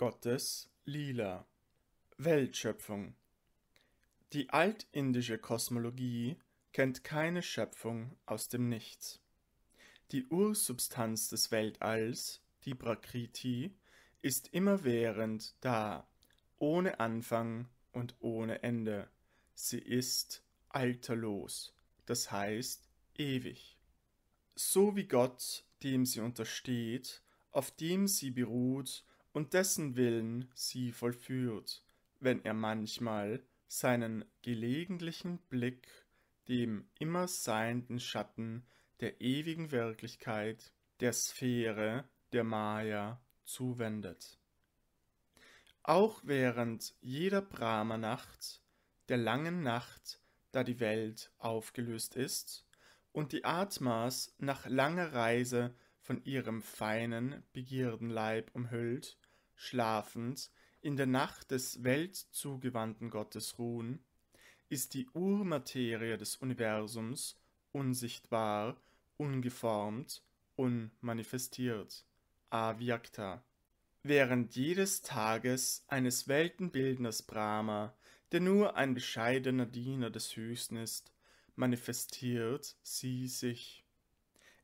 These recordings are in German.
Gottes Lila Weltschöpfung Die altindische Kosmologie kennt keine Schöpfung aus dem Nichts. Die Ursubstanz des Weltalls, die Prakriti, ist immerwährend da, ohne Anfang und ohne Ende. Sie ist alterlos, das heißt ewig. So wie Gott, dem sie untersteht, auf dem sie beruht und dessen Willen sie vollführt, wenn er manchmal seinen gelegentlichen Blick dem immer seienden Schatten der ewigen Wirklichkeit, der Sphäre der Maya zuwendet. Auch während jeder Brahmanacht, der langen Nacht, da die Welt aufgelöst ist und die Atmas nach langer Reise von ihrem feinen Begierdenleib umhüllt, schlafend in der Nacht des weltzugewandten Gottes ruhen, ist die Urmaterie des Universums unsichtbar, ungeformt, unmanifestiert. Avyakta. Während jedes Tages eines Weltenbildners Brahma, der nur ein bescheidener Diener des Höchsten ist, manifestiert sie sich.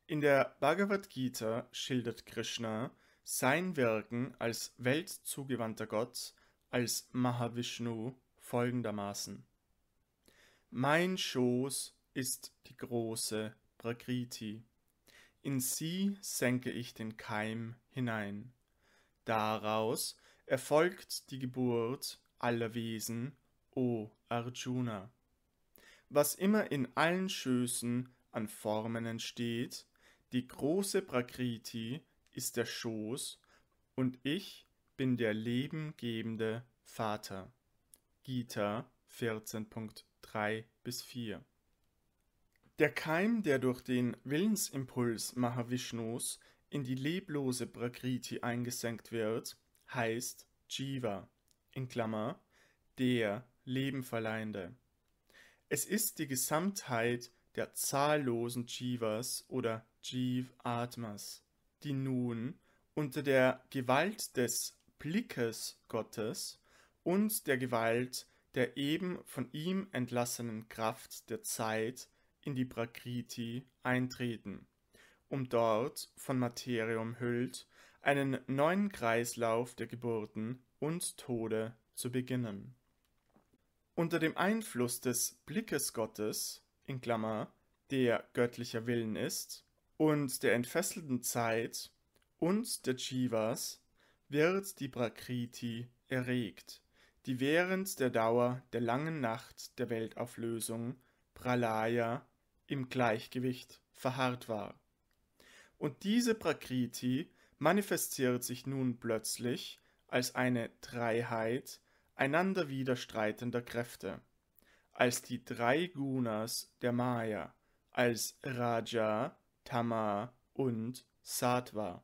In der Bhagavad Gita schildert Krishna, sein Wirken als weltzugewandter Gott, als Mahavishnu folgendermaßen. Mein Schoß ist die große Prakriti. In sie senke ich den Keim hinein. Daraus erfolgt die Geburt aller Wesen, o Arjuna. Was immer in allen Schößen an Formen entsteht, die große Prakriti ist der Schoß und ich bin der lebengebende Vater. Gita 14.3 bis 4 Der Keim, der durch den Willensimpuls Mahavishnus in die leblose Prakriti eingesenkt wird, heißt Jiva, in Klammer, der Lebenverleihende. Es ist die Gesamtheit der zahllosen Jivas oder Jiv-Atmas, die nun unter der Gewalt des Blickes Gottes und der Gewalt der eben von ihm entlassenen Kraft der Zeit in die Prakriti eintreten, um dort, von Materie umhüllt, einen neuen Kreislauf der Geburten und Tode zu beginnen. Unter dem Einfluss des Blickes Gottes, in Klammer, der göttlicher Willen ist, und der entfesselten Zeit und der Jivas wird die Prakriti erregt, die während der Dauer der langen Nacht der Weltauflösung Pralaya im Gleichgewicht verharrt war. Und diese Prakriti manifestiert sich nun plötzlich als eine Dreiheit einander widerstreitender Kräfte, als die drei Gunas der Maya, als Raja, Tama und Sattva.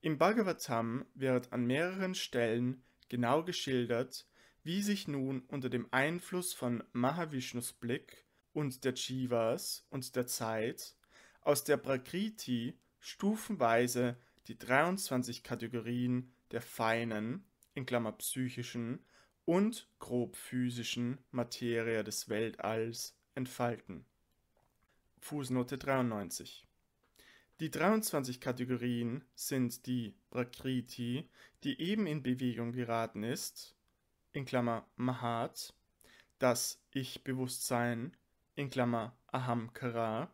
Im Bhagavatam wird an mehreren Stellen genau geschildert, wie sich nun unter dem Einfluss von Mahavishnus Blick und der Jivas und der Zeit aus der Prakriti stufenweise die 23 Kategorien der feinen, in Klammer psychischen und grob physischen Materie des Weltalls entfalten Fußnote 93. Die 23 Kategorien sind die Prakriti, die eben in Bewegung geraten ist, in Klammer Mahat, das Ich-Bewusstsein, in Klammer Ahamkara,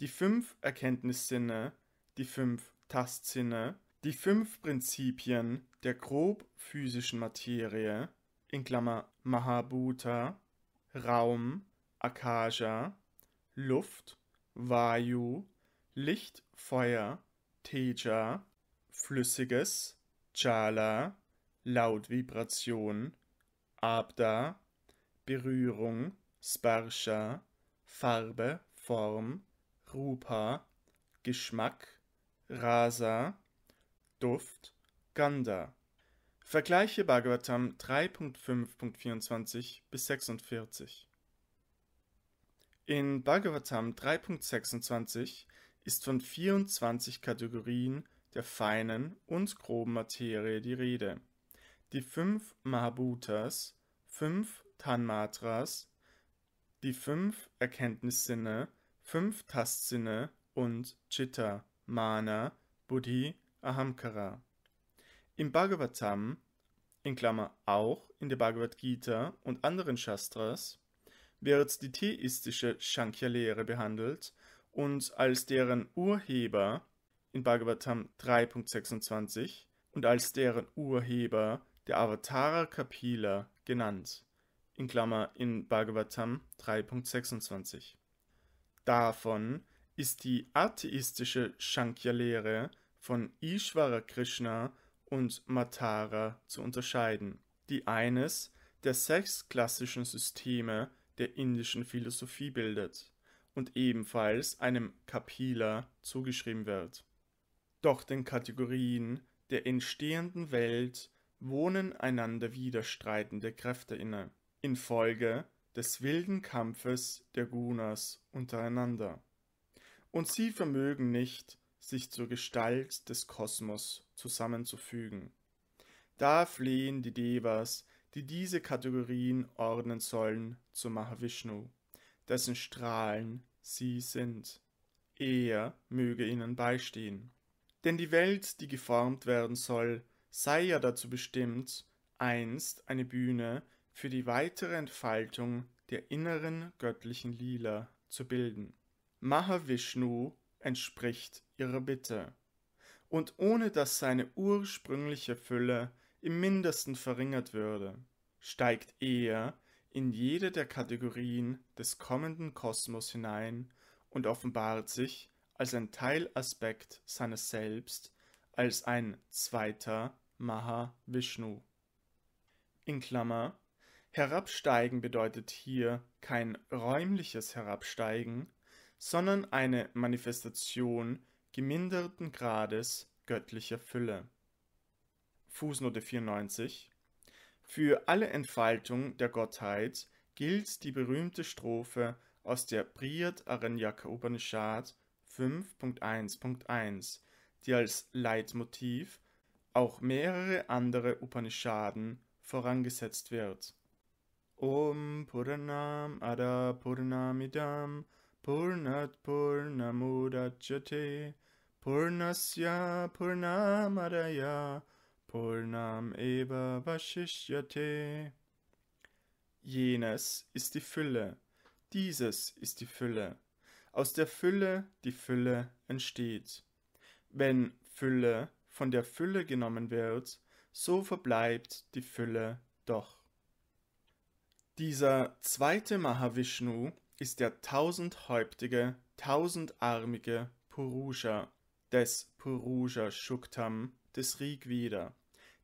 die fünf Erkenntnissinne, die fünf Tastsinne, die fünf Prinzipien der grob physischen Materie, in Klammer Mahabhuta, Raum, Akasha, Luft, Vayu, Licht, Feuer, Teja, Flüssiges, Chala, Lautvibration, Abda, Berührung, Sparsha, Farbe, Form, Rupa, Geschmack, Rasa, Duft, Ganda. Vergleiche Bhagavatam 3.5.24 bis 46. In Bhagavatam 3.26 ist von 24 Kategorien der feinen und groben Materie die Rede. Die fünf Mahabhutas, fünf Tanmatras, die fünf Erkenntnissinne, fünf Tastsinne und Chitta, Mana, Buddhi, Ahamkara. Im Bhagavatam, in Klammer auch in der Bhagavad Gita und anderen Shastras, wird die theistische shankya lehre behandelt und als deren Urheber in Bhagavatam 3.26 und als deren Urheber der Avatara Kapila genannt, in Klammer in Bhagavatam 3.26. Davon ist die atheistische shankya lehre von Ishvara Krishna und Matara zu unterscheiden, die eines der sechs klassischen Systeme der indischen Philosophie bildet und ebenfalls einem Kapila zugeschrieben wird. Doch den Kategorien der entstehenden Welt wohnen einander widerstreitende Kräfte inne, infolge des wilden Kampfes der Gunas untereinander. Und sie vermögen nicht, sich zur Gestalt des Kosmos zusammenzufügen. Da flehen die Devas die diese Kategorien ordnen sollen zu Mahavishnu, dessen Strahlen sie sind. Er möge ihnen beistehen. Denn die Welt, die geformt werden soll, sei ja dazu bestimmt, einst eine Bühne für die weitere Entfaltung der inneren göttlichen Lila zu bilden. Mahavishnu entspricht ihrer Bitte. Und ohne dass seine ursprüngliche Fülle im mindesten verringert würde, steigt er in jede der Kategorien des kommenden Kosmos hinein und offenbart sich als ein Teilaspekt seines Selbst, als ein zweiter Mahavishnu. In Klammer Herabsteigen bedeutet hier kein räumliches Herabsteigen, sondern eine Manifestation geminderten Grades göttlicher Fülle. Fußnote 94. Für alle Entfaltung der Gottheit gilt die berühmte Strophe aus der Priyat Aranyaka Upanishad 5.1.1, die als Leitmotiv auch mehrere andere Upanishaden vorangesetzt wird. Om Puranam Ada Purnamidam Purnat Purnamudachyate Purnasya Purnamadaya Purnam eva vashishyate. Jenes ist die Fülle, dieses ist die Fülle. Aus der Fülle die Fülle entsteht. Wenn Fülle von der Fülle genommen wird, so verbleibt die Fülle doch. Dieser zweite Mahavishnu ist der tausendhäuptige, tausendarmige Purusha des Purusha Shuktam des Rigveda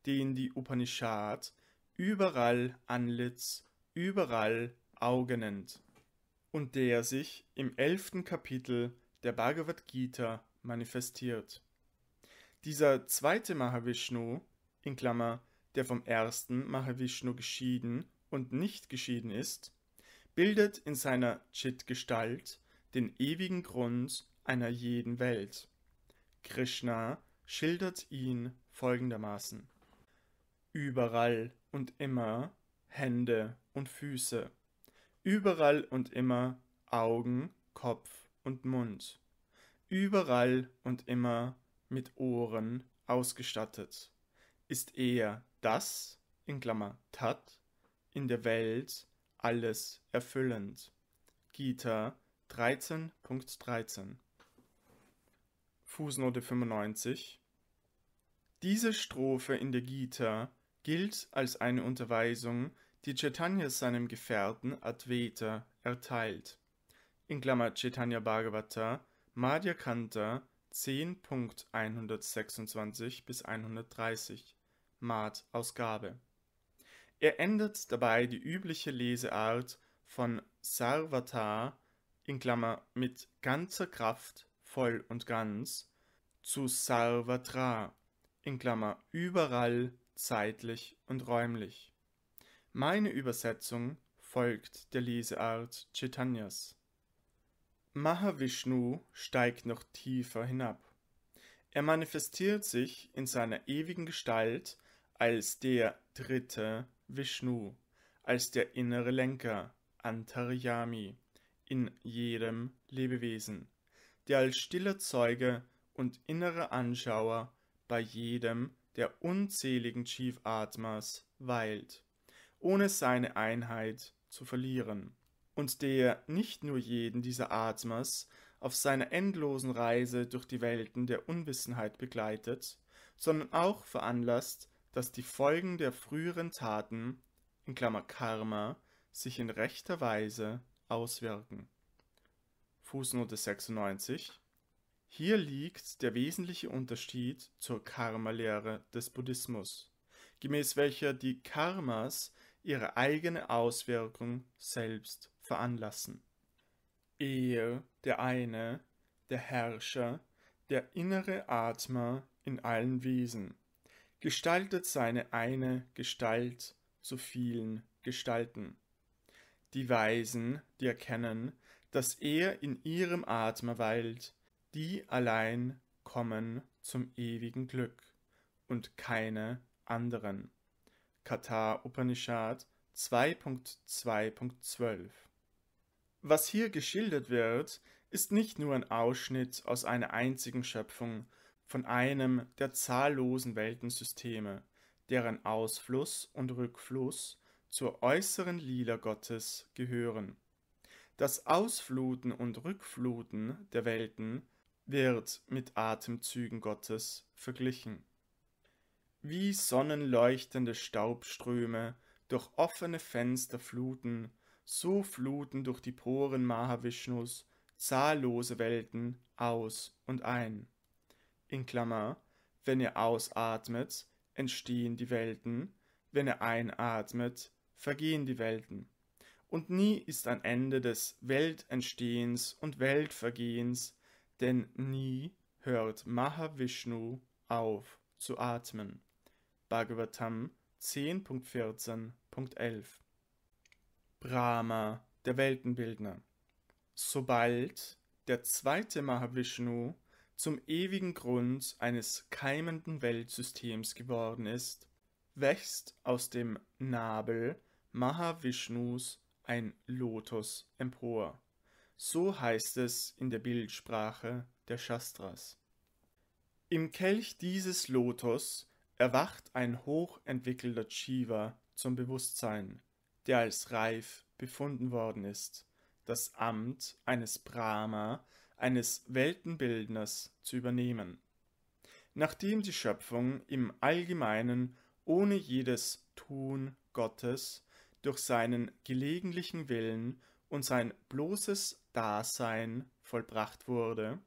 den die Upanishad überall Antlitz, überall Auge nennt und der sich im elften Kapitel der Bhagavad Gita manifestiert. Dieser zweite Mahavishnu, in Klammer, der vom ersten Mahavishnu geschieden und nicht geschieden ist, bildet in seiner Chit-Gestalt den ewigen Grund einer jeden Welt. Krishna schildert ihn folgendermaßen überall und immer Hände und Füße, überall und immer Augen, Kopf und Mund, überall und immer mit Ohren ausgestattet. Ist er das, in Klammer tat, in der Welt alles erfüllend. Gita 13.13 Fußnote 95 Diese Strophe in der Gita gilt als eine Unterweisung, die Chaitanya seinem Gefährten Advaita erteilt. In Klammer Chaitanya Bhagavata, Madhya Kanta 10.126 bis 130, Mad Ausgabe. Er ändert dabei die übliche Leseart von Sarvata in Klammer mit ganzer Kraft, voll und ganz zu Sarvatra in Klammer überall, zeitlich und räumlich. Meine Übersetzung folgt der Leseart Chaitanyas. Mahavishnu steigt noch tiefer hinab. Er manifestiert sich in seiner ewigen Gestalt als der dritte Vishnu, als der innere Lenker, Antaryami, in jedem Lebewesen, der als stiller Zeuge und innerer Anschauer bei jedem der unzähligen Chief Atmas weilt, ohne seine Einheit zu verlieren, und der nicht nur jeden dieser Atmas auf seiner endlosen Reise durch die Welten der Unwissenheit begleitet, sondern auch veranlasst, dass die Folgen der früheren Taten in Klammer Karma sich in rechter Weise auswirken. Fußnote 96 hier liegt der wesentliche Unterschied zur Karma-Lehre des Buddhismus, gemäß welcher die Karmas ihre eigene Auswirkung selbst veranlassen. Ehe der eine, der Herrscher, der innere Atma in allen Wesen, gestaltet seine eine Gestalt zu vielen Gestalten. Die Weisen, die erkennen, dass er in ihrem Atma weilt, die allein kommen zum ewigen Glück und keine anderen. Katar Upanishad 2.2.12 Was hier geschildert wird, ist nicht nur ein Ausschnitt aus einer einzigen Schöpfung, von einem der zahllosen Weltensysteme, deren Ausfluss und Rückfluss zur äußeren Lila Gottes gehören. Das Ausfluten und Rückfluten der Welten wird mit Atemzügen Gottes verglichen. Wie sonnenleuchtende Staubströme durch offene Fenster fluten, so fluten durch die Poren Mahavishnus zahllose Welten aus und ein. In Klammer, wenn ihr ausatmet, entstehen die Welten, wenn ihr einatmet, vergehen die Welten. Und nie ist ein Ende des Weltentstehens und Weltvergehens denn nie hört Mahavishnu auf zu atmen. Bhagavatam 10.14.11 Brahma, der Weltenbildner. Sobald der zweite Mahavishnu zum ewigen Grund eines keimenden Weltsystems geworden ist, wächst aus dem Nabel Mahavishnus ein Lotus empor. So heißt es in der Bildsprache der Shastras. Im Kelch dieses Lotus erwacht ein hochentwickelter Jiva zum Bewusstsein, der als reif befunden worden ist, das Amt eines Brahma, eines Weltenbildners zu übernehmen. Nachdem die Schöpfung im Allgemeinen ohne jedes Tun Gottes durch seinen gelegentlichen Willen und sein bloßes Dasein vollbracht wurde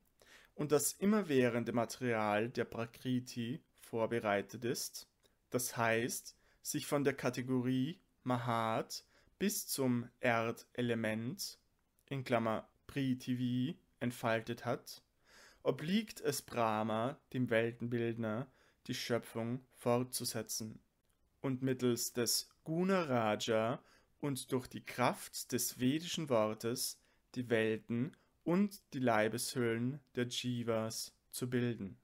und das immerwährende Material der Prakriti vorbereitet ist, das heißt, sich von der Kategorie Mahat bis zum Erdelement in Klammer Pritivi entfaltet hat, obliegt es Brahma, dem Weltenbildner, die Schöpfung fortzusetzen und mittels des Guna Raja und durch die Kraft des vedischen Wortes die Welten und die Leibeshüllen der Jivas zu bilden.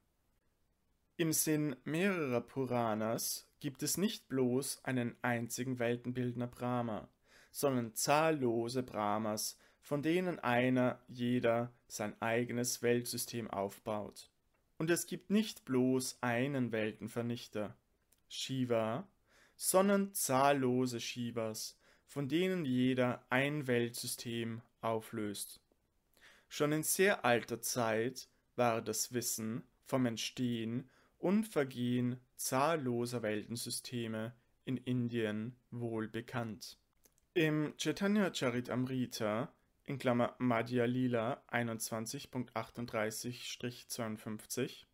Im Sinn mehrerer Puranas gibt es nicht bloß einen einzigen weltenbildner Brahma, sondern zahllose Brahmas, von denen einer jeder sein eigenes Weltsystem aufbaut. Und es gibt nicht bloß einen Weltenvernichter, Shiva, sondern zahllose Shivas, von denen jeder ein Weltsystem auflöst. Schon in sehr alter Zeit war das Wissen vom Entstehen und Vergehen zahlloser Weltensysteme in Indien wohl bekannt. Im Chaitanya Charitamrita in Klammer Madhya Lila 21.38-52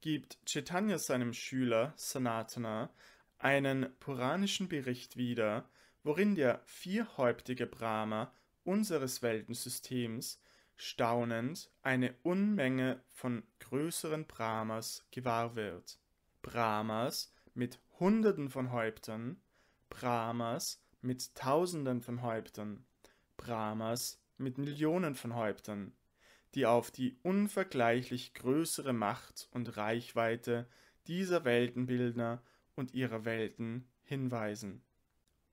gibt Chaitanya seinem Schüler Sanatana einen puranischen Bericht wieder, worin der vierhäuptige Brahma unseres Weltensystems staunend eine Unmenge von größeren Brahmas gewahr wird. Brahmas mit Hunderten von Häuptern, Brahmas mit Tausenden von Häuptern, Brahmas mit Millionen von Häuptern, die auf die unvergleichlich größere Macht und Reichweite dieser Weltenbildner und ihrer Welten hinweisen.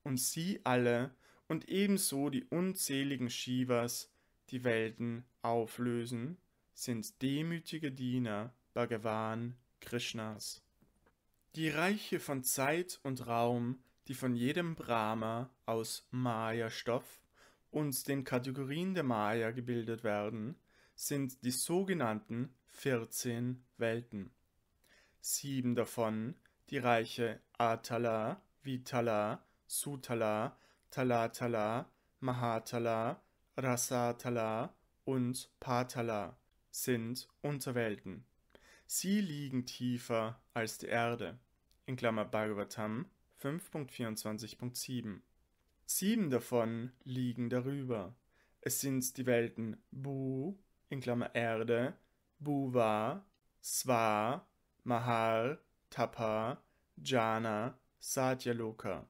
Und sie alle und ebenso die unzähligen Shivas, die Welten auflösen, sind demütige Diener Bhagavan Krishnas. Die Reiche von Zeit und Raum, die von jedem Brahma aus Maya-Stoff und den Kategorien der Maya gebildet werden, sind die sogenannten 14 Welten. Sieben davon, die Reiche Atala, Vitala, Sutala Talatala, Mahatala, Rasatala und Patala sind Unterwelten. Sie liegen tiefer als die Erde, in Klammer Bhagavatam 5.24.7. Sieben davon liegen darüber. Es sind die Welten Bu, in Klammer Erde, Buva, Sva, Mahar, Tapa, Jana, Satyaloka.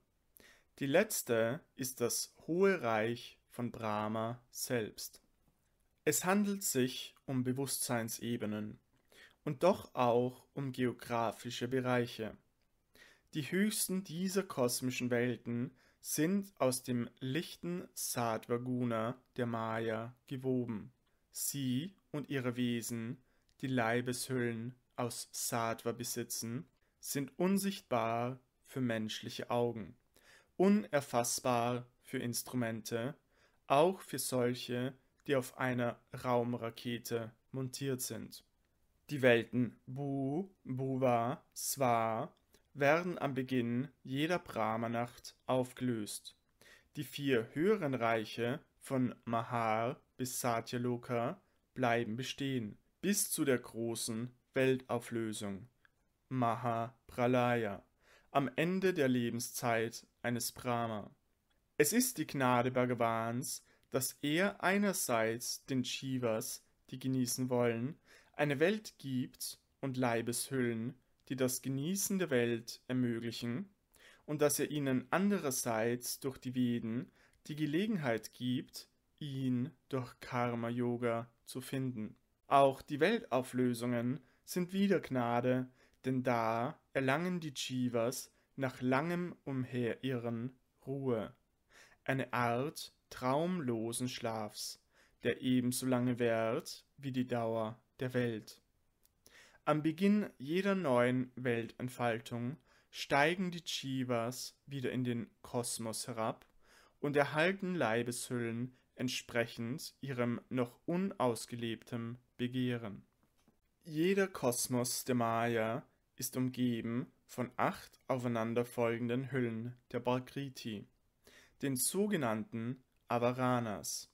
Die letzte ist das Hohe Reich von Brahma selbst. Es handelt sich um Bewusstseinsebenen und doch auch um geografische Bereiche. Die höchsten dieser kosmischen Welten sind aus dem lichten Satvaguna der Maya gewoben. Sie und ihre Wesen, die Leibeshüllen aus Sattva besitzen, sind unsichtbar für menschliche Augen unerfassbar für Instrumente, auch für solche, die auf einer Raumrakete montiert sind. Die Welten Bu, Buva, Sva werden am Beginn jeder Brahmanacht aufgelöst. Die vier höheren Reiche von Mahar bis Satyaloka bleiben bestehen, bis zu der großen Weltauflösung Maha Pralaya am Ende der Lebenszeit eines Brahma. Es ist die Gnade Bhagavans, dass er einerseits den Shivas, die genießen wollen, eine Welt gibt und Leibeshüllen, die das Genießen der Welt ermöglichen, und dass er ihnen andererseits durch die Veden die Gelegenheit gibt, ihn durch Karma Yoga zu finden. Auch die Weltauflösungen sind wieder Gnade, denn da erlangen die Jivas nach langem Umherirren Ruhe, eine Art traumlosen Schlafs, der ebenso lange währt wie die Dauer der Welt. Am Beginn jeder neuen Weltentfaltung steigen die Jivas wieder in den Kosmos herab und erhalten Leibeshüllen entsprechend ihrem noch unausgelebten Begehren. Jeder Kosmos der Maya ist umgeben von acht aufeinanderfolgenden Hüllen der Balkriti, den sogenannten Avaranas.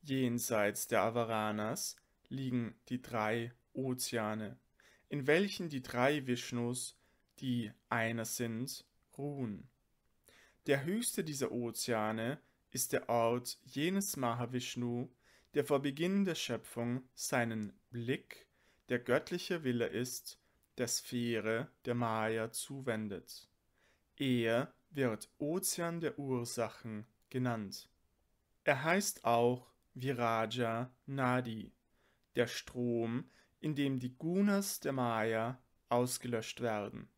Jenseits der Avaranas liegen die drei Ozeane, in welchen die drei Vishnus, die einer sind, ruhen. Der höchste dieser Ozeane ist der Ort jenes Mahavishnu, der vor Beginn der Schöpfung seinen Blick, der göttliche Wille ist, der Sphäre der Maya zuwendet. Er wird Ozean der Ursachen genannt. Er heißt auch Viraja Nadi, der Strom, in dem die Gunas der Maya ausgelöscht werden.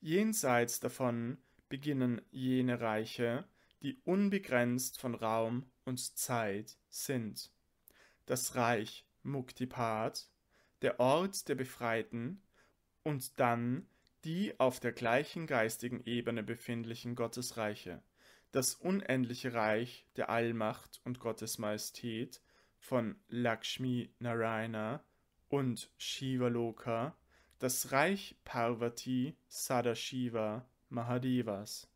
Jenseits davon beginnen jene Reiche, die unbegrenzt von Raum und Zeit sind. Das Reich Muktipat, der Ort der Befreiten, und dann die auf der gleichen geistigen Ebene befindlichen Gottesreiche, das unendliche Reich der Allmacht und Gottes Majestät von Lakshmi Narayana und Shivaloka, das Reich Parvati Sadashiva Mahadevas.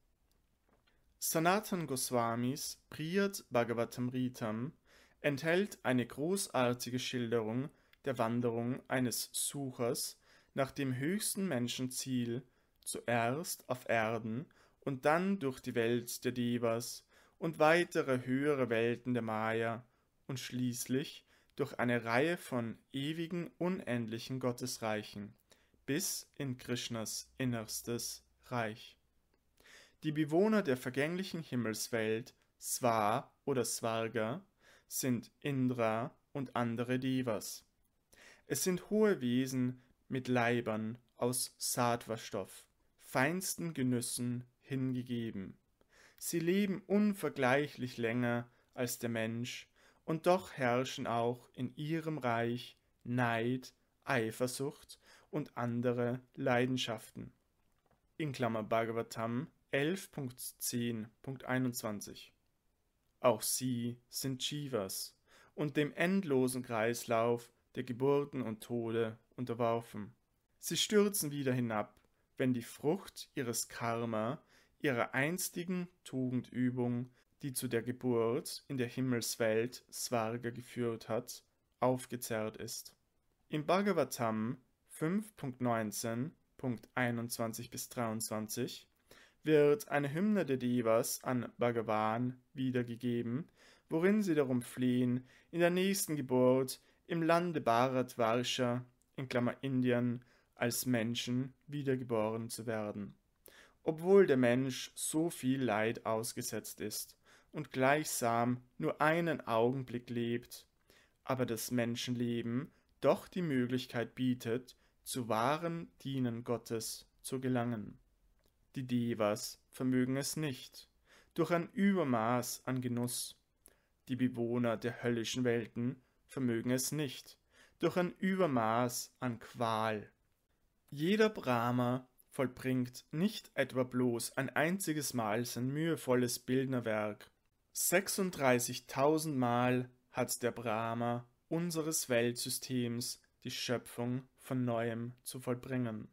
Sanatan Goswamis Priyat Bhagavatamritam enthält eine großartige Schilderung der Wanderung eines Suchers nach dem höchsten Menschenziel, zuerst auf Erden und dann durch die Welt der Devas und weitere höhere Welten der Maya und schließlich durch eine Reihe von ewigen, unendlichen Gottesreichen bis in Krishnas innerstes Reich. Die Bewohner der vergänglichen Himmelswelt, Sva oder Svarga, sind Indra und andere Devas. Es sind hohe Wesen, mit Leibern aus Sattva-Stoff, feinsten Genüssen hingegeben. Sie leben unvergleichlich länger als der Mensch, und doch herrschen auch in ihrem Reich Neid, Eifersucht und andere Leidenschaften. In Klammer Bhagavatam 11.10.21 Auch sie sind Jivas und dem endlosen Kreislauf der Geburten und Tode unterworfen. Sie stürzen wieder hinab, wenn die Frucht ihres Karma, ihrer einstigen Tugendübung, die zu der Geburt in der Himmelswelt Svarga geführt hat, aufgezerrt ist. Im Bhagavatam 5.19.21 bis 23 wird eine Hymne der Devas an Bhagavan wiedergegeben, worin sie darum flehen, in der nächsten Geburt im Lande Bharatvarsha in Klammer Indien, als Menschen wiedergeboren zu werden. Obwohl der Mensch so viel Leid ausgesetzt ist und gleichsam nur einen Augenblick lebt, aber das Menschenleben doch die Möglichkeit bietet, zu wahren Dienen Gottes zu gelangen. Die Devas vermögen es nicht, durch ein Übermaß an Genuss. Die Bewohner der höllischen Welten vermögen es nicht, durch ein Übermaß an Qual. Jeder Brahma vollbringt nicht etwa bloß ein einziges Mal sein mühevolles Bildnerwerk. 36.000 Mal hat der Brahma unseres Weltsystems die Schöpfung von neuem zu vollbringen.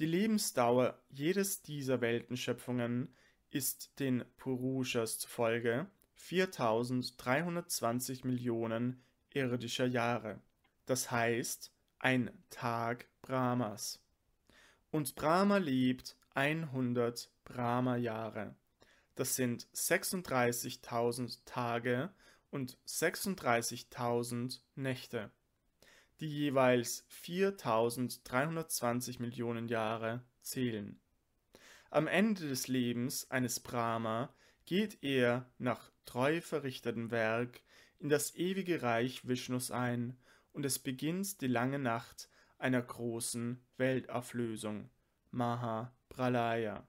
Die Lebensdauer jedes dieser Weltenschöpfungen ist den Purushas zufolge 4320 Millionen irdischer Jahre das heißt ein Tag Brahmas. Und Brahma lebt 100 Brahma-Jahre. Das sind 36.000 Tage und 36.000 Nächte, die jeweils 4.320 Millionen Jahre zählen. Am Ende des Lebens eines Brahma geht er nach treu verrichtetem Werk in das ewige Reich Vishnus ein und es beginnt die lange Nacht einer großen Weltauflösung, Maha Pralaya,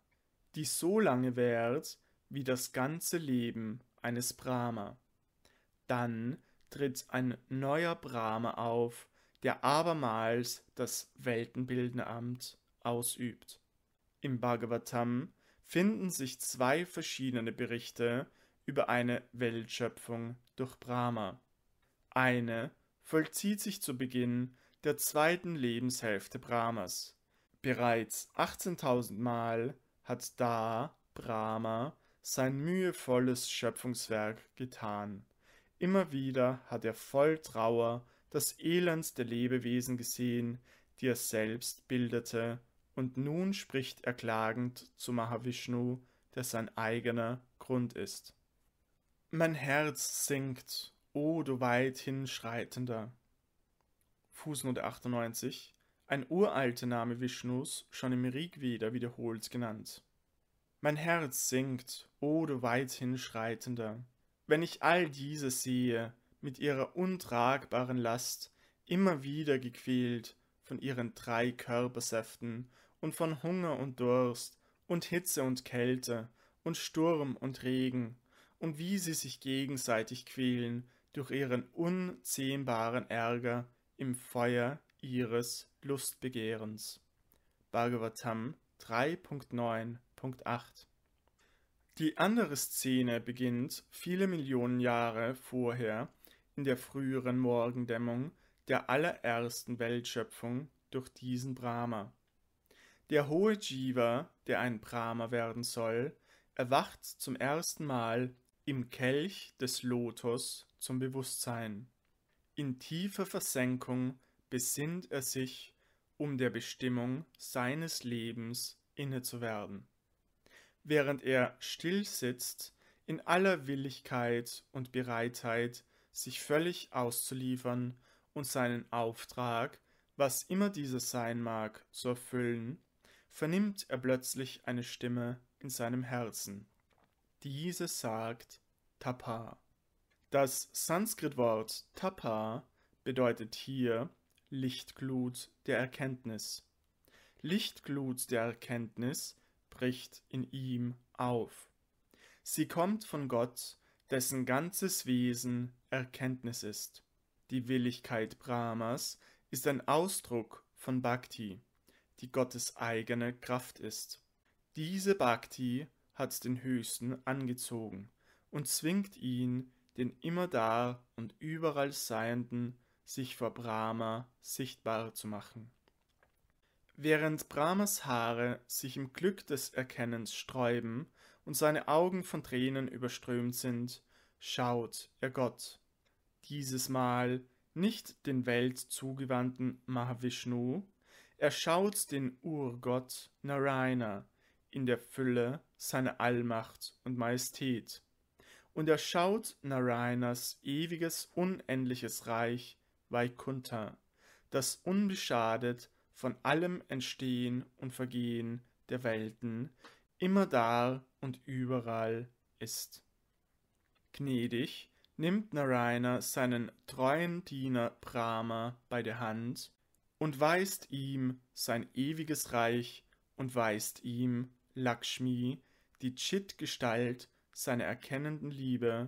die so lange währt wie das ganze Leben eines Brahma. Dann tritt ein neuer Brahma auf, der abermals das weltenbildende ausübt. Im Bhagavatam finden sich zwei verschiedene Berichte über eine Weltschöpfung durch Brahma. Eine vollzieht sich zu Beginn der zweiten Lebenshälfte Brahmas. Bereits 18.000 Mal hat da Brahma sein mühevolles Schöpfungswerk getan. Immer wieder hat er voll Trauer das Elend der Lebewesen gesehen, die er selbst bildete, und nun spricht er klagend zu Mahavishnu, der sein eigener Grund ist. Mein Herz sinkt O du weit hinschreitender. Fußnote 98. Ein uralter Name Vishnus, schon im Rigveda wiederholt genannt. Mein Herz singt, O du weit hinschreitender. Wenn ich all diese sehe, mit ihrer untragbaren Last, immer wieder gequält von ihren drei Körpersäften und von Hunger und Durst und Hitze und Kälte und Sturm und Regen und wie sie sich gegenseitig quälen durch ihren unzähmbaren Ärger im Feuer ihres Lustbegehrens. Bhagavatam 3.9.8 Die andere Szene beginnt viele Millionen Jahre vorher in der früheren Morgendämmung der allerersten Weltschöpfung durch diesen Brahma. Der hohe Jiva, der ein Brahma werden soll, erwacht zum ersten Mal im Kelch des Lotus zum Bewusstsein. In tiefer Versenkung besinnt er sich, um der Bestimmung seines Lebens innezuwerden. Während er still sitzt, in aller Willigkeit und Bereitheit, sich völlig auszuliefern und seinen Auftrag, was immer dieser sein mag, zu erfüllen, vernimmt er plötzlich eine Stimme in seinem Herzen. Diese sagt Tapa. Das Sanskritwort Tapa bedeutet hier Lichtglut der Erkenntnis. Lichtglut der Erkenntnis bricht in ihm auf. Sie kommt von Gott, dessen ganzes Wesen Erkenntnis ist. Die Willigkeit Brahmas ist ein Ausdruck von Bhakti, die Gottes eigene Kraft ist. Diese Bhakti hat den Höchsten angezogen und zwingt ihn den immerdar und überall Seienden sich vor Brahma sichtbar zu machen. Während Brahmas Haare sich im Glück des Erkennens sträuben und seine Augen von Tränen überströmt sind, schaut er Gott. Dieses Mal nicht den weltzugewandten Mahavishnu, er schaut den Urgott Narayana in der Fülle seiner Allmacht und Majestät und er schaut Narayanas ewiges, unendliches Reich, Vaikuntha, das unbeschadet von allem Entstehen und Vergehen der Welten immer da und überall ist. Gnädig nimmt Narayana seinen treuen Diener Brahma bei der Hand und weist ihm sein ewiges Reich und weist ihm Lakshmi, die Chit-Gestalt seine erkennenden Liebe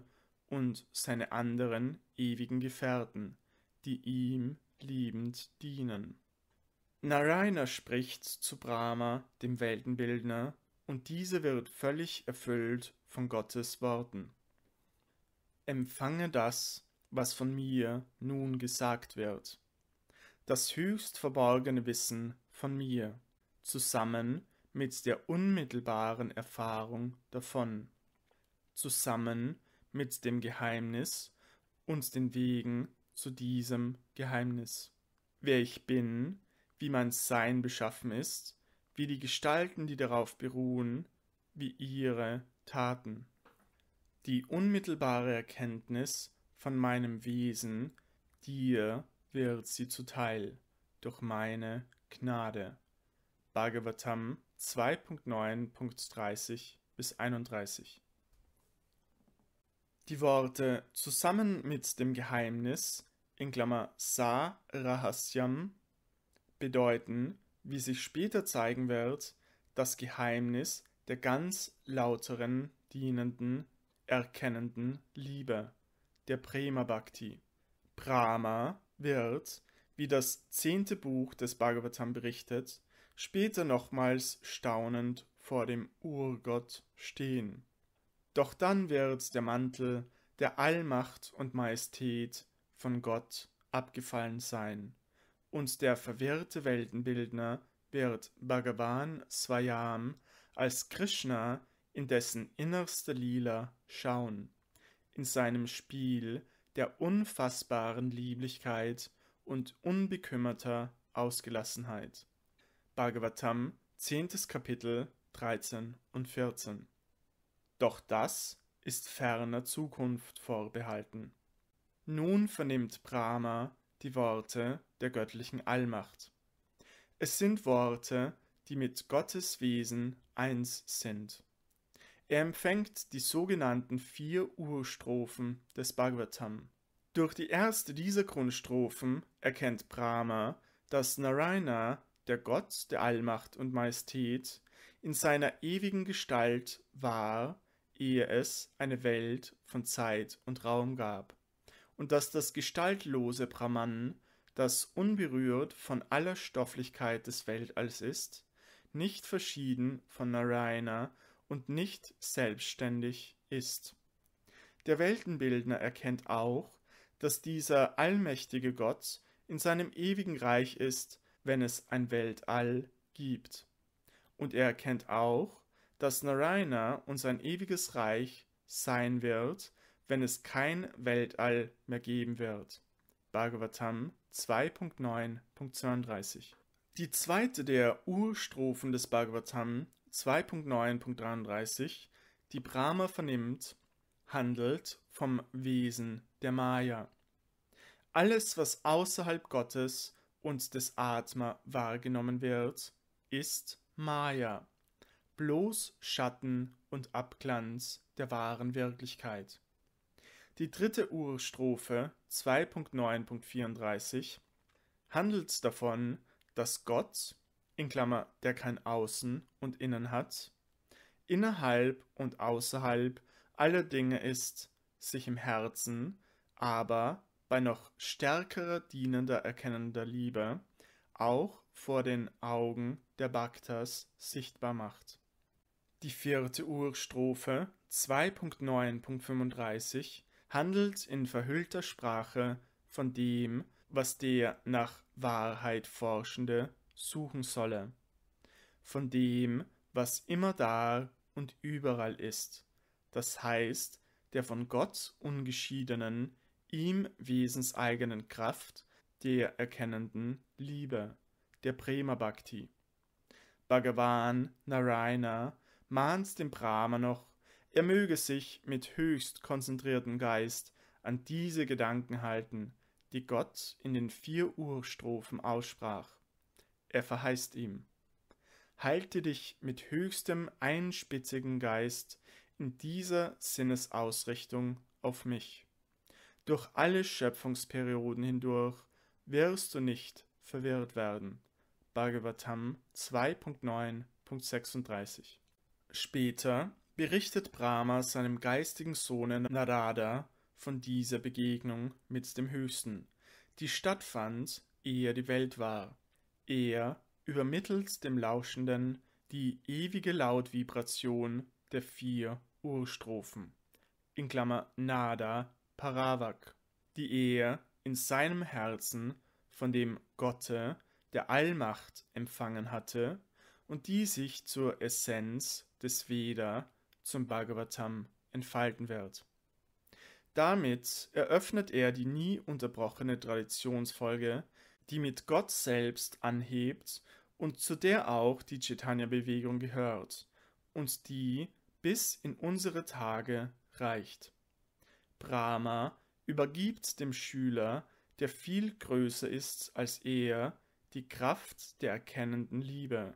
und seine anderen ewigen Gefährten, die ihm liebend dienen. Narayana spricht zu Brahma, dem Weltenbildner, und dieser wird völlig erfüllt von Gottes Worten. Empfange das, was von mir nun gesagt wird, das höchst verborgene Wissen von mir, zusammen mit der unmittelbaren Erfahrung davon zusammen mit dem Geheimnis und den Wegen zu diesem Geheimnis. Wer ich bin, wie mein Sein beschaffen ist, wie die Gestalten, die darauf beruhen, wie ihre Taten. Die unmittelbare Erkenntnis von meinem Wesen, dir wird sie zuteil durch meine Gnade. Bhagavatam 2.9.30 bis 31 die Worte zusammen mit dem Geheimnis in Klammer Sa Rahasyam bedeuten, wie sich später zeigen wird, das Geheimnis der ganz lauteren, dienenden, erkennenden Liebe, der Prema Bhakti. Brahma wird, wie das zehnte Buch des Bhagavatam berichtet, später nochmals staunend vor dem Urgott stehen doch dann wird der Mantel der Allmacht und Majestät von Gott abgefallen sein, und der verwirrte Weltenbildner wird Bhagavan Swayam als Krishna in dessen innerste Lila schauen, in seinem Spiel der unfassbaren Lieblichkeit und unbekümmerter Ausgelassenheit. Bhagavatam, 10. Kapitel 13 und 14 doch das ist ferner Zukunft vorbehalten. Nun vernimmt Brahma die Worte der göttlichen Allmacht. Es sind Worte, die mit Gottes Wesen eins sind. Er empfängt die sogenannten vier Urstrophen des Bhagavatam. Durch die erste dieser Grundstrophen erkennt Brahma, dass Narayana, der Gott der Allmacht und Majestät, in seiner ewigen Gestalt war ehe es eine Welt von Zeit und Raum gab, und dass das gestaltlose Brahman, das unberührt von aller Stofflichkeit des Weltalls ist, nicht verschieden von Narayana und nicht selbstständig ist. Der Weltenbildner erkennt auch, dass dieser allmächtige Gott in seinem ewigen Reich ist, wenn es ein Weltall gibt. Und er erkennt auch, dass Narayana und sein ewiges Reich sein wird, wenn es kein Weltall mehr geben wird. Bhagavatam 2.9.32 Die zweite der Urstrophen des Bhagavatam 2.9.33, die Brahma vernimmt, handelt vom Wesen der Maya. Alles, was außerhalb Gottes und des Atma wahrgenommen wird, ist Maya bloß Schatten und Abglanz der wahren Wirklichkeit. Die dritte Urstrophe 2.9.34 handelt davon, dass Gott, in Klammer, der kein Außen und Innen hat, innerhalb und außerhalb aller Dinge ist, sich im Herzen, aber bei noch stärkerer dienender erkennender Liebe auch vor den Augen der Bhaktas sichtbar macht. Die vierte Urstrophe 2.9.35 handelt in verhüllter Sprache von dem, was der nach Wahrheit Forschende suchen solle, von dem, was immer da und überall ist, das heißt, der von Gott ungeschiedenen, ihm wesenseigenen Kraft, der erkennenden Liebe, der Prema Bhakti. Bhagavan Narayana mahnst den Brahma noch, er möge sich mit höchst konzentriertem Geist an diese Gedanken halten, die Gott in den vier Urstrophen aussprach. Er verheißt ihm, halte dich mit höchstem einspitzigen Geist in dieser Sinnesausrichtung auf mich. Durch alle Schöpfungsperioden hindurch wirst du nicht verwirrt werden. Bhagavatam 2.9.36 Später berichtet Brahma seinem geistigen Sohne Narada von dieser Begegnung mit dem Höchsten, die stattfand, ehe die Welt war. Er übermittelt dem Lauschenden die ewige Lautvibration der vier Urstrophen, in Klammer Nada Paravak, die er in seinem Herzen von dem Gotte der Allmacht empfangen hatte und die sich zur Essenz des Veda, zum Bhagavatam, entfalten wird. Damit eröffnet er die nie unterbrochene Traditionsfolge, die mit Gott selbst anhebt und zu der auch die Chaitanya-Bewegung gehört und die bis in unsere Tage reicht. Brahma übergibt dem Schüler, der viel größer ist als er, die Kraft der erkennenden Liebe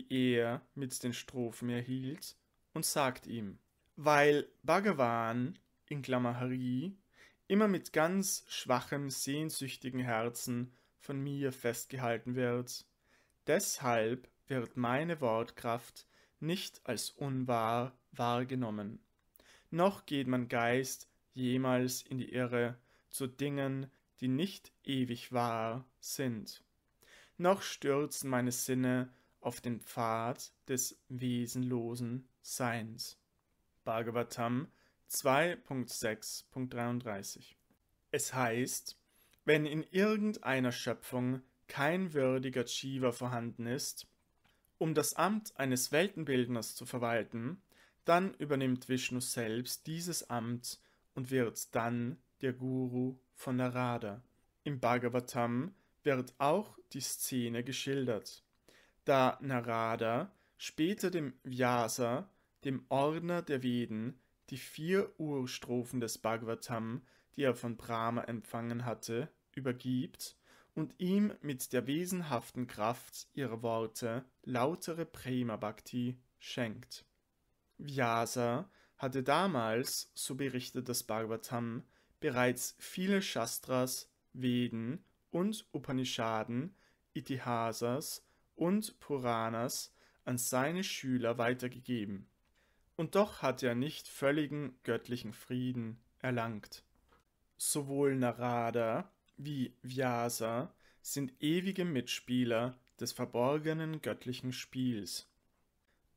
die er mit den Strophen erhielt, und sagt ihm, weil Bhagavan, in Klammer immer mit ganz schwachem, sehnsüchtigen Herzen von mir festgehalten wird, deshalb wird meine Wortkraft nicht als unwahr wahrgenommen, noch geht mein Geist jemals in die Irre zu Dingen, die nicht ewig wahr sind, noch stürzen meine Sinne auf den Pfad des wesenlosen Seins. Bhagavatam 2.6.33 Es heißt, wenn in irgendeiner Schöpfung kein würdiger Jiva vorhanden ist, um das Amt eines Weltenbildners zu verwalten, dann übernimmt Vishnu selbst dieses Amt und wird dann der Guru von Narada. Im Bhagavatam wird auch die Szene geschildert da Narada später dem Vyasa, dem Ordner der Veden, die vier Urstrophen des Bhagavatam, die er von Brahma empfangen hatte, übergibt und ihm mit der wesenhaften Kraft ihrer Worte lautere Prema Bhakti schenkt. Vyasa hatte damals, so berichtet das Bhagavatam, bereits viele Shastras, Veden und Upanishaden, Itihasas und Puranas an seine Schüler weitergegeben. Und doch hat er nicht völligen göttlichen Frieden erlangt. Sowohl Narada wie Vyasa sind ewige Mitspieler des verborgenen göttlichen Spiels.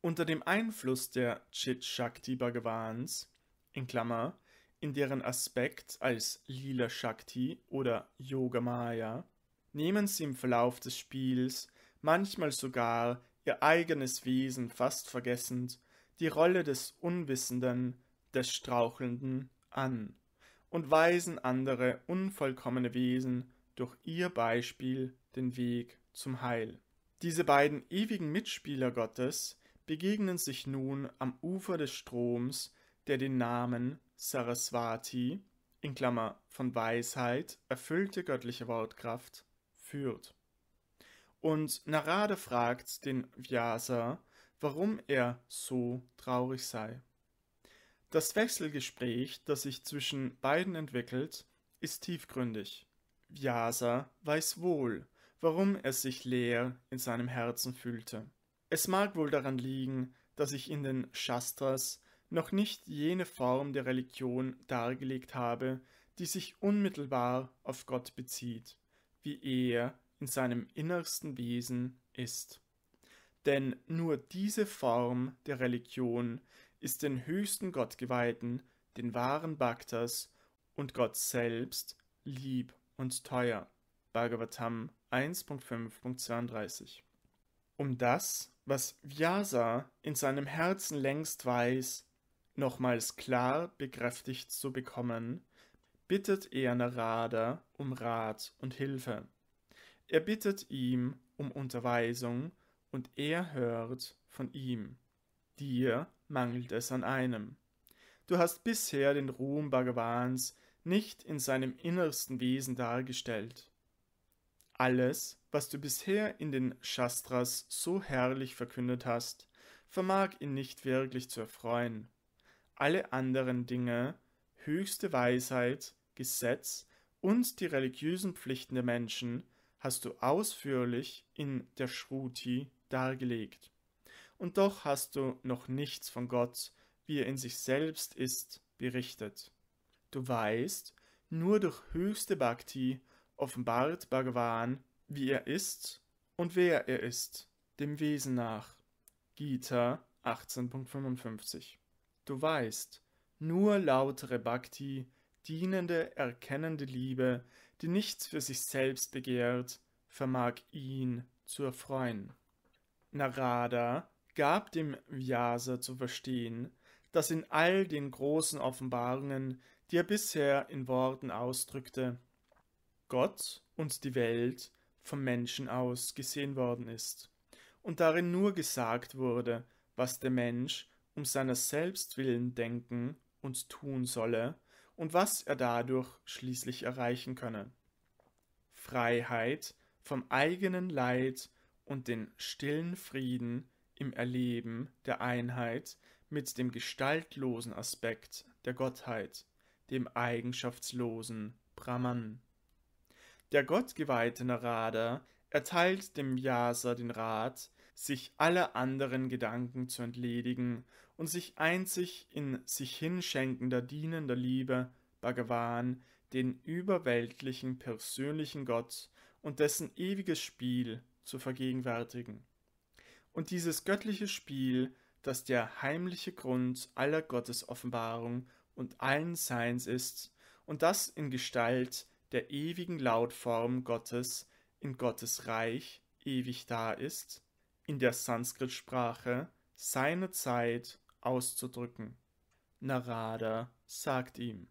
Unter dem Einfluss der Chit Shakti Bhagavans, in Klammer, in deren Aspekt als Lila Shakti oder Yoga-Maya, nehmen sie im Verlauf des Spiels manchmal sogar ihr eigenes Wesen fast vergessend, die Rolle des Unwissenden, des Strauchelnden an und weisen andere unvollkommene Wesen durch ihr Beispiel den Weg zum Heil. Diese beiden ewigen Mitspieler Gottes begegnen sich nun am Ufer des Stroms, der den Namen Saraswati in Klammer von Weisheit, erfüllte göttliche Wortkraft führt. Und Narada fragt den Vyasa, warum er so traurig sei. Das Wechselgespräch, das sich zwischen beiden entwickelt, ist tiefgründig. Vyasa weiß wohl, warum er sich leer in seinem Herzen fühlte. Es mag wohl daran liegen, dass ich in den Shastras noch nicht jene Form der Religion dargelegt habe, die sich unmittelbar auf Gott bezieht, wie er in seinem innersten Wesen ist. Denn nur diese Form der Religion ist den höchsten Gottgeweihten, den wahren Bhaktas und Gott selbst lieb und teuer. Bhagavatam 1.5.32 Um das, was Vyasa in seinem Herzen längst weiß, nochmals klar bekräftigt zu bekommen, bittet er Narada um Rat und Hilfe. Er bittet ihm um Unterweisung, und er hört von ihm. Dir mangelt es an einem. Du hast bisher den Ruhm Bhagavans nicht in seinem innersten Wesen dargestellt. Alles, was du bisher in den Shastras so herrlich verkündet hast, vermag ihn nicht wirklich zu erfreuen. Alle anderen Dinge, höchste Weisheit, Gesetz und die religiösen Pflichten der Menschen hast du ausführlich in der Shruti dargelegt. Und doch hast du noch nichts von Gott, wie er in sich selbst ist, berichtet. Du weißt, nur durch höchste Bhakti offenbart Bhagavan, wie er ist und wer er ist, dem Wesen nach. Gita 18.55 Du weißt, nur lautere Bhakti, dienende, erkennende Liebe die nichts für sich selbst begehrt, vermag ihn zu erfreuen. Narada gab dem Vyasa zu verstehen, dass in all den großen Offenbarungen, die er bisher in Worten ausdrückte, Gott und die Welt vom Menschen aus gesehen worden ist und darin nur gesagt wurde, was der Mensch um seiner selbst willen denken und tun solle und was er dadurch schließlich erreichen könne. Freiheit vom eigenen Leid und den stillen Frieden im Erleben der Einheit mit dem gestaltlosen Aspekt der Gottheit, dem eigenschaftslosen Brahman. Der gottgeweihte Narada erteilt dem Vyasa den Rat, sich aller anderen Gedanken zu entledigen und sich einzig in sich hinschenkender, dienender Liebe Bhagavan, den überweltlichen, persönlichen Gott und dessen ewiges Spiel zu vergegenwärtigen. Und dieses göttliche Spiel, das der heimliche Grund aller Gottesoffenbarung und allen Seins ist, und das in Gestalt der ewigen Lautform Gottes in Gottes Reich ewig da ist, in der Sanskrit-Sprache seine Zeit auszudrücken. Narada sagt ihm,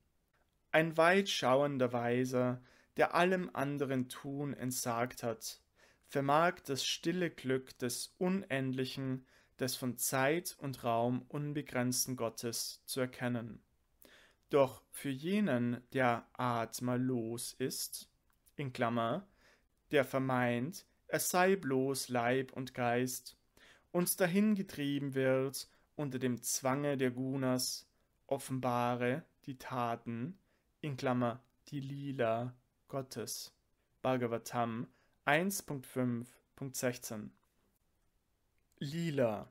ein weitschauender Weiser, der allem anderen Tun entsagt hat, vermag das stille Glück des Unendlichen, des von Zeit und Raum unbegrenzten Gottes zu erkennen. Doch für jenen, der atmerlos ist, in Klammer, der vermeint, er sei bloß Leib und Geist, und dahin getrieben wird unter dem Zwange der Gunas offenbare die Taten, in Klammer die Lila Gottes. Bhagavatam 1.5.16 Lila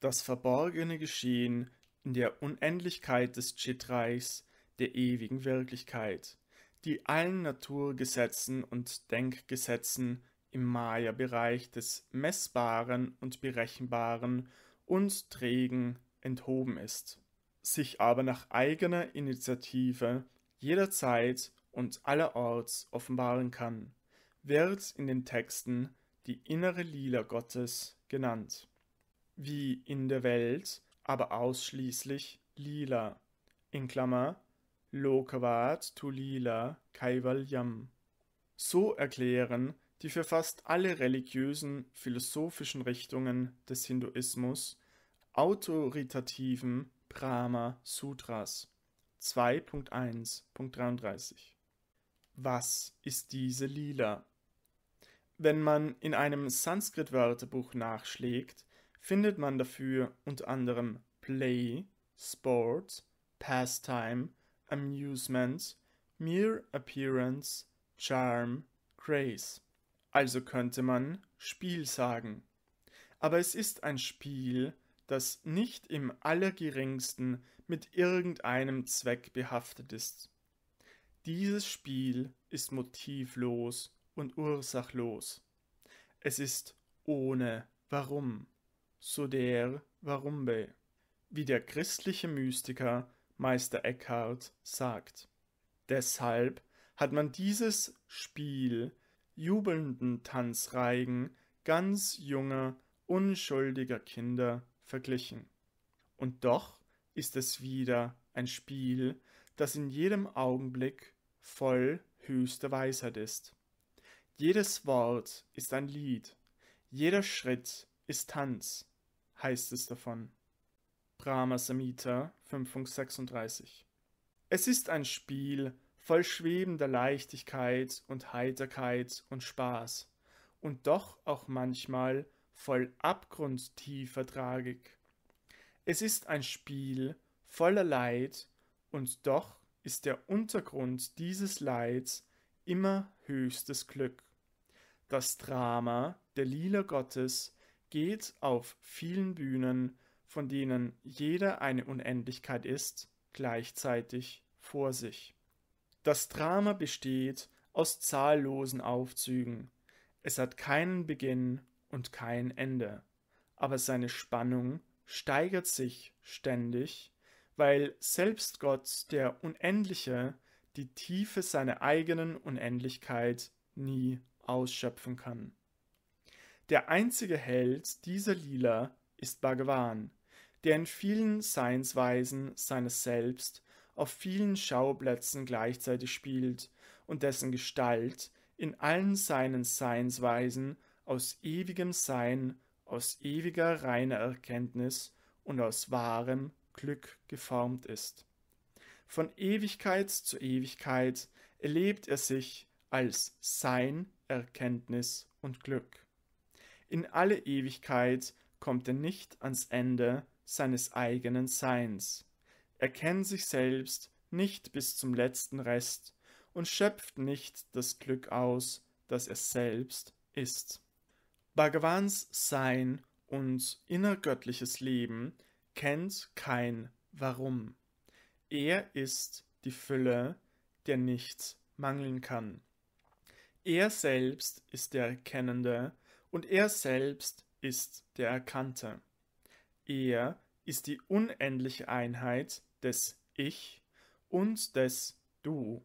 Das verborgene Geschehen in der Unendlichkeit des Chitreichs der ewigen Wirklichkeit, die allen Naturgesetzen und Denkgesetzen im Maya-Bereich des Messbaren und Berechenbaren und Trägen enthoben ist, sich aber nach eigener Initiative jederzeit und allerorts offenbaren kann, wird in den Texten die innere Lila Gottes genannt, wie in der Welt aber ausschließlich Lila, in Klammer Lokavat tu Lila Kaivalyam. So erklären die für fast alle religiösen, philosophischen Richtungen des Hinduismus autoritativen Brahma Sutras 2.1.33. Was ist diese Lila? Wenn man in einem Sanskrit-Wörterbuch nachschlägt, findet man dafür unter anderem Play, Sport, Pastime, Amusement, Mere Appearance, Charm, Grace also könnte man Spiel sagen. Aber es ist ein Spiel, das nicht im allergeringsten mit irgendeinem Zweck behaftet ist. Dieses Spiel ist motivlos und ursachlos. Es ist ohne Warum, so der Warumbe, wie der christliche Mystiker Meister Eckhart sagt. Deshalb hat man dieses Spiel jubelnden Tanzreigen ganz junger, unschuldiger Kinder verglichen. Und doch ist es wieder ein Spiel, das in jedem Augenblick voll höchster Weisheit ist. Jedes Wort ist ein Lied, jeder Schritt ist Tanz, heißt es davon. Brahma Samhita 536 Es ist ein Spiel, voll schwebender Leichtigkeit und Heiterkeit und Spaß und doch auch manchmal voll abgrundtiefer Tragik. Es ist ein Spiel voller Leid und doch ist der Untergrund dieses Leids immer höchstes Glück. Das Drama der Lila Gottes geht auf vielen Bühnen, von denen jeder eine Unendlichkeit ist, gleichzeitig vor sich. Das Drama besteht aus zahllosen Aufzügen. Es hat keinen Beginn und kein Ende. Aber seine Spannung steigert sich ständig, weil selbst Gott, der Unendliche, die Tiefe seiner eigenen Unendlichkeit nie ausschöpfen kann. Der einzige Held dieser Lila ist Bhagavan, der in vielen Seinsweisen seines Selbst auf vielen Schauplätzen gleichzeitig spielt und dessen Gestalt in allen seinen Seinsweisen aus ewigem Sein, aus ewiger reiner Erkenntnis und aus wahrem Glück geformt ist. Von Ewigkeit zu Ewigkeit erlebt er sich als Sein, Erkenntnis und Glück. In alle Ewigkeit kommt er nicht ans Ende seines eigenen Seins erkennen sich selbst nicht bis zum letzten Rest und schöpft nicht das Glück aus, das er selbst ist. Bhagavans Sein und innergöttliches Leben kennt kein Warum. Er ist die Fülle, der nichts mangeln kann. Er selbst ist der Erkennende und er selbst ist der Erkannte. Er ist die unendliche Einheit, des Ich und des Du.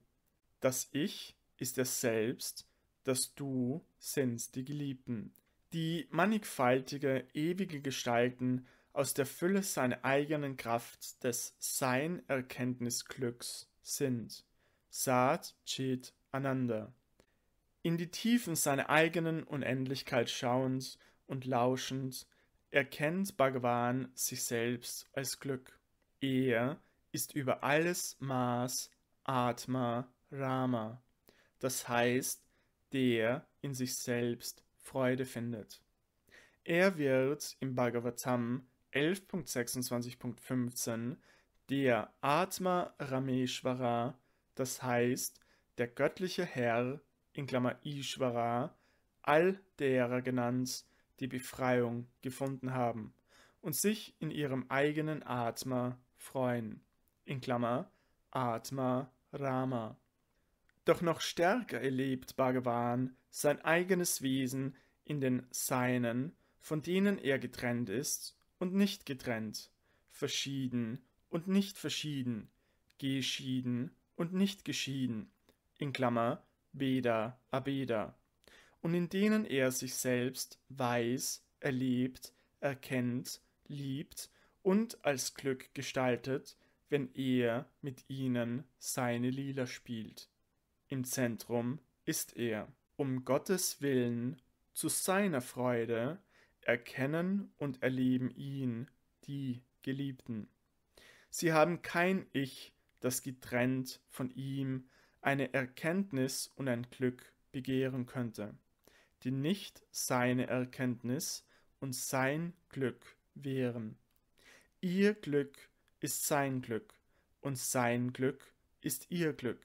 Das Ich ist das Selbst, das Du sind die Geliebten, die mannigfaltige, ewige Gestalten aus der Fülle seiner eigenen Kraft des Sein-Erkenntnisglücks sind. Saat Chit Ananda. In die Tiefen seiner eigenen Unendlichkeit schauend und lauschend, erkennt Bhagavan sich selbst als Glück. Er ist über alles Maß, Atma, Rama, das heißt, der in sich selbst Freude findet. Er wird im Bhagavatam 11.26.15 der Atma Rameshwara, das heißt, der göttliche Herr, in Klammer Ishwara, all derer genannt, die Befreiung gefunden haben und sich in ihrem eigenen Atma freuen, in Klammer Atma Rama. Doch noch stärker erlebt Bhagavan sein eigenes Wesen in den Seinen, von denen er getrennt ist und nicht getrennt, verschieden und nicht verschieden, geschieden und nicht geschieden, in Klammer Beda Abeda, und in denen er sich selbst weiß, erlebt, erkennt, liebt und als Glück gestaltet, wenn er mit ihnen seine Lieder spielt. Im Zentrum ist er. Um Gottes Willen, zu seiner Freude, erkennen und erleben ihn, die Geliebten. Sie haben kein Ich, das getrennt von ihm eine Erkenntnis und ein Glück begehren könnte, die nicht seine Erkenntnis und sein Glück wären. Ihr Glück ist sein Glück und sein Glück ist ihr Glück,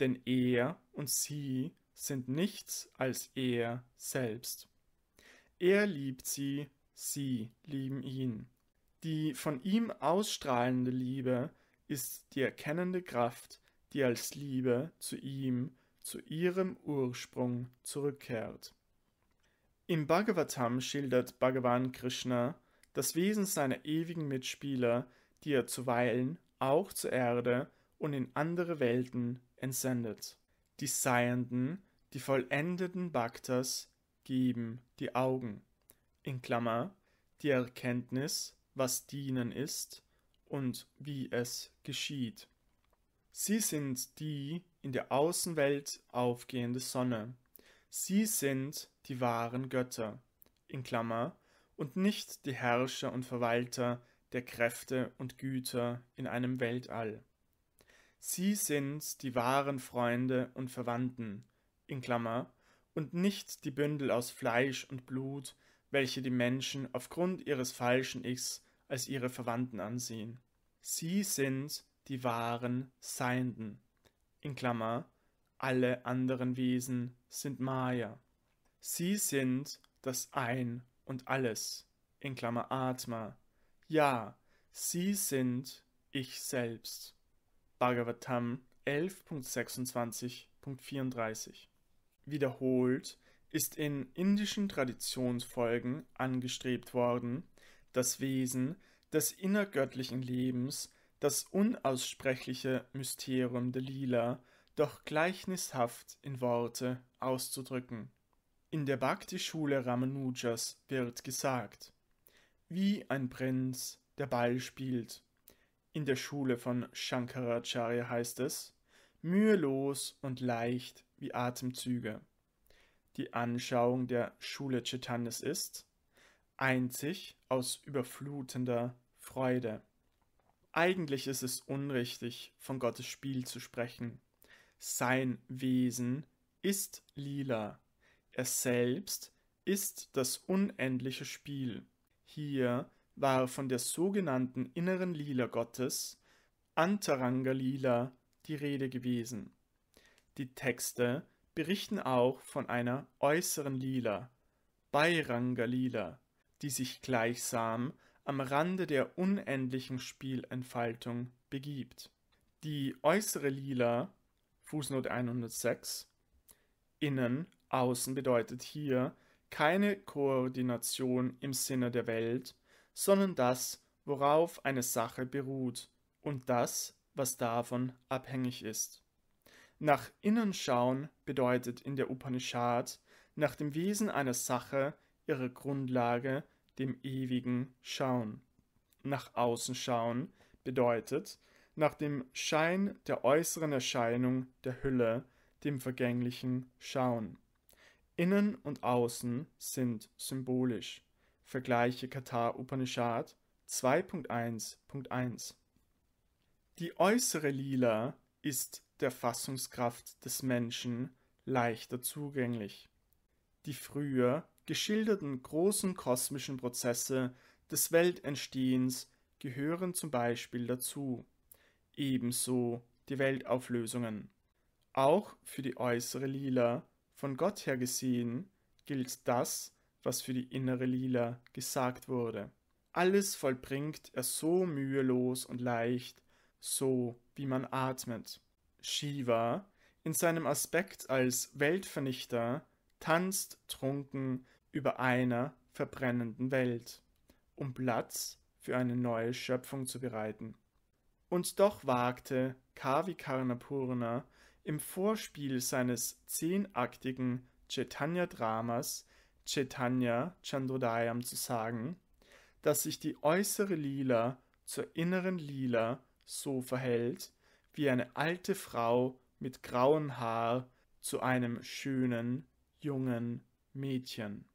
denn er und sie sind nichts als er selbst. Er liebt sie, sie lieben ihn. Die von ihm ausstrahlende Liebe ist die erkennende Kraft, die als Liebe zu ihm, zu ihrem Ursprung zurückkehrt. Im Bhagavatam schildert Bhagavan Krishna, das Wesen seiner ewigen Mitspieler, die er zuweilen auch zur Erde und in andere Welten entsendet. Die Seienden, die vollendeten Bhaktas, geben die Augen, in Klammer, die Erkenntnis, was Dienen ist und wie es geschieht. Sie sind die in der Außenwelt aufgehende Sonne. Sie sind die wahren Götter, in Klammer, und nicht die Herrscher und Verwalter der Kräfte und Güter in einem Weltall. Sie sind die wahren Freunde und Verwandten, in Klammer, und nicht die Bündel aus Fleisch und Blut, welche die Menschen aufgrund ihres falschen Ichs als ihre Verwandten ansehen. Sie sind die wahren Seienden, in Klammer, alle anderen Wesen sind Maya. Sie sind das Ein und alles, in Klammer Atma, ja, sie sind ich selbst. Bhagavatam 11.26.34 Wiederholt ist in indischen Traditionsfolgen angestrebt worden, das Wesen des innergöttlichen Lebens, das unaussprechliche Mysterium der Lila, doch gleichnishaft in Worte auszudrücken in der Bhakti-Schule Ramanujas wird gesagt, wie ein Prinz der Ball spielt. In der Schule von Shankaracharya heißt es, mühelos und leicht wie Atemzüge. Die Anschauung der Schule Chaitanyas ist, einzig aus überflutender Freude. Eigentlich ist es unrichtig, von Gottes Spiel zu sprechen. Sein Wesen ist lila. Er selbst ist das unendliche Spiel. Hier war von der sogenannten inneren Lila Gottes, Antaranga Lila, die Rede gewesen. Die Texte berichten auch von einer äußeren Lila, Bairanga Lila, die sich gleichsam am Rande der unendlichen Spielentfaltung begibt. Die äußere Lila, Fußnote 106, innen Außen bedeutet hier keine Koordination im Sinne der Welt, sondern das, worauf eine Sache beruht und das, was davon abhängig ist. Nach innen schauen bedeutet in der Upanishad nach dem Wesen einer Sache, ihrer Grundlage, dem ewigen Schauen. Nach außen schauen bedeutet nach dem Schein der äußeren Erscheinung der Hülle, dem vergänglichen Schauen. Innen und Außen sind symbolisch. Vergleiche Katar Upanishad 2.1.1. Die äußere Lila ist der Fassungskraft des Menschen leichter zugänglich. Die früher geschilderten großen kosmischen Prozesse des Weltentstehens gehören zum Beispiel dazu, ebenso die Weltauflösungen. Auch für die äußere Lila von Gott her gesehen gilt das, was für die innere Lila gesagt wurde. Alles vollbringt er so mühelos und leicht, so wie man atmet. Shiva, in seinem Aspekt als Weltvernichter, tanzt trunken über einer verbrennenden Welt, um Platz für eine neue Schöpfung zu bereiten. Und doch wagte Kavikarnapurna im Vorspiel seines zehnaktigen Chaitanya-Dramas Chaitanya Chandodayam zu sagen, dass sich die äußere Lila zur inneren Lila so verhält, wie eine alte Frau mit grauem Haar zu einem schönen, jungen Mädchen.